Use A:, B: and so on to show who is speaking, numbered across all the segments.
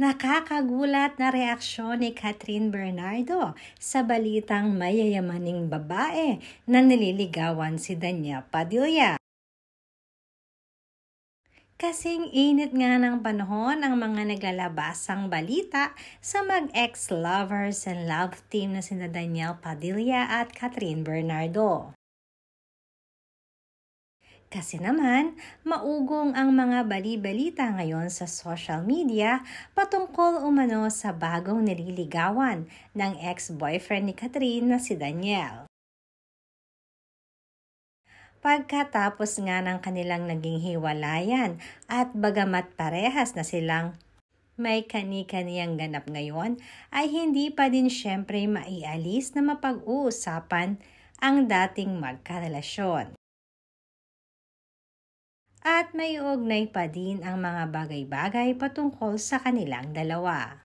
A: Nakakagulat na reaksyon ni Catherine Bernardo sa balitang mayayamaning babae na nililigawan si Danya Padilla. Kasing init nga ng panahon ang mga naglalabasang balita sa mag-ex-lovers and love team na sina Danielle Padilla at Catherine Bernardo. Kasi naman, maugong ang mga bali ngayon sa social media patungkol umano sa bagong nililigawan ng ex-boyfriend ni Catherine na si Daniel. Pagkatapos nga ng kanilang naging hiwalayan at bagamat parehas na silang may kani-kaniyang ganap ngayon, ay hindi pa din siyempre maialis na mapag-uusapan ang dating magkarelasyon at may ugnay pa din ang mga bagay-bagay patungkol sa kanilang dalawa.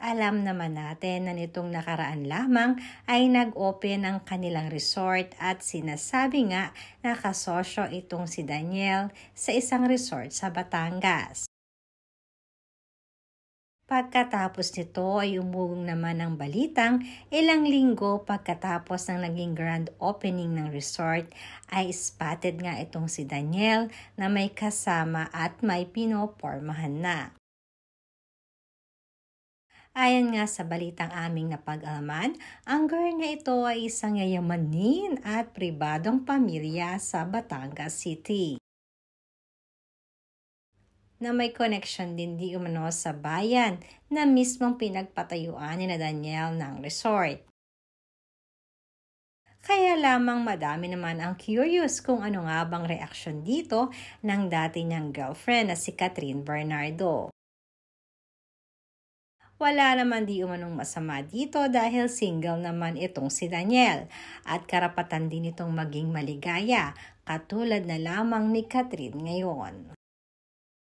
A: Alam naman natin na nitong nakaraan lamang ay nag-open ang kanilang resort at sinasabi nga na kasosyo itong si Daniel sa isang resort sa Batangas. Pagkatapos nito ay umugong naman ang balitang ilang linggo pagkatapos ng naging grand opening ng resort ay spotted nga itong si Daniel na may kasama at may pinopormahan na. Ayon nga sa balitang aming napag-alaman, ang girl na ito ay isang yayamanin at pribadong pamilya sa Batangas City na may connection din di umano sa bayan na mismong pinagpatayuan ni na Daniel ng resort. Kaya lamang madami naman ang curious kung ano nga bang reaksyon dito ng dati niyang girlfriend na si Catherine Bernardo. Wala naman di umanong masama dito dahil single naman itong si Daniel at karapatan din itong maging maligaya katulad na lamang ni Catherine ngayon.